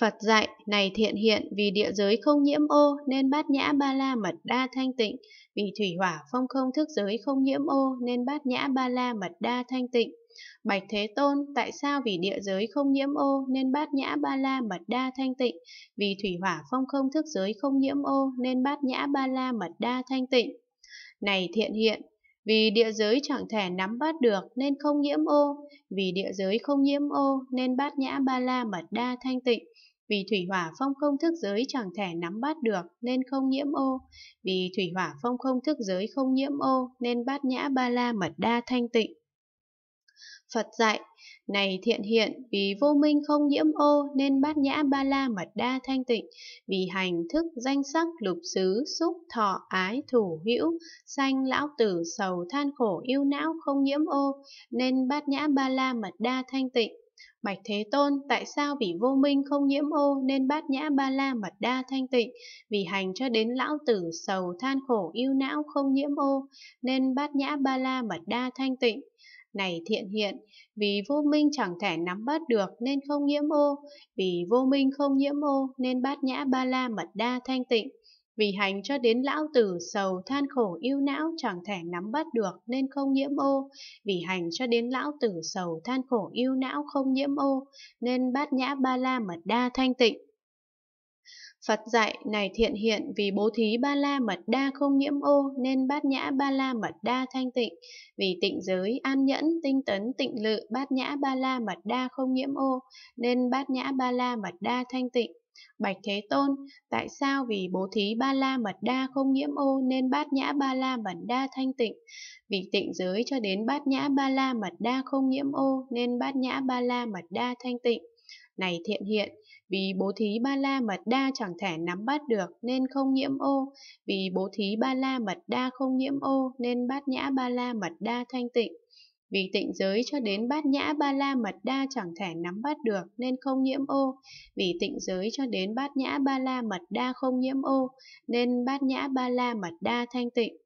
Phật dạy này thiện hiện vì địa giới không nhiễm ô nên bát nhã ba la mật đa thanh tịnh, vì thủy hỏa phong không thức giới không nhiễm ô nên bát nhã ba la mật đa thanh tịnh. Bạch Thế Tôn, tại sao vì địa giới không nhiễm ô nên bát nhã ba la mật đa thanh tịnh, vì thủy hỏa phong không thức giới không nhiễm ô nên bát nhã ba la mật đa thanh tịnh. Này thiện hiện, vì địa giới chẳng thể nắm bắt được nên không nhiễm ô, vì địa giới không nhiễm ô nên bát nhã ba la mật đa thanh tịnh, vì thủy hỏa phong không thức giới chẳng thể nắm bắt được nên không nhiễm ô. Vì thủy hỏa phong không thức giới không nhiễm ô nên bát nhã ba la mật đa thanh tịnh. Phật dạy, này thiện hiện, vì vô minh không nhiễm ô nên bát nhã ba la mật đa thanh tịnh, vì hành thức danh sắc lục xứ, xúc, thọ, ái, thủ, hữu, sanh, lão tử, sầu, than khổ, yêu não không nhiễm ô, nên bát nhã ba la mật đa thanh tịnh. Bạch Thế Tôn, tại sao vì vô minh không nhiễm ô nên bát nhã ba la mật đa thanh tịnh, vì hành cho đến lão tử sầu than khổ yêu não không nhiễm ô nên bát nhã ba la mật đa thanh tịnh. Này thiện hiện, vì vô minh chẳng thể nắm bắt được nên không nhiễm ô, vì vô minh không nhiễm ô nên bát nhã ba la mật đa thanh tịnh vì hành cho đến lão tử sầu than khổ yêu não chẳng thể nắm bắt được nên không nhiễm ô, vì hành cho đến lão tử sầu than khổ yêu não không nhiễm ô nên bát nhã ba la mật đa thanh tịnh. Phật dạy này thiện hiện vì bố thí ba la mật đa không nhiễm ô nên bát nhã ba la mật đa thanh tịnh, vì tịnh giới an nhẫn tinh tấn tịnh lự bát nhã ba la mật đa không nhiễm ô nên bát nhã ba la mật đa thanh tịnh. Bạch Thế Tôn, tại sao vì bố thí ba la mật đa không nhiễm ô nên bát nhã ba la mật đa thanh tịnh? Vì tịnh giới cho đến bát nhã ba la mật đa không nhiễm ô nên bát nhã ba la mật đa thanh tịnh. Này thiện hiện, vì bố thí ba la mật đa chẳng thể nắm bắt được nên không nhiễm ô, vì bố thí ba la mật đa không nhiễm ô nên bát nhã ba la mật đa thanh tịnh. Vì tịnh giới cho đến bát nhã ba la mật đa chẳng thể nắm bắt được nên không nhiễm ô. Vì tịnh giới cho đến bát nhã ba la mật đa không nhiễm ô nên bát nhã ba la mật đa thanh tịnh.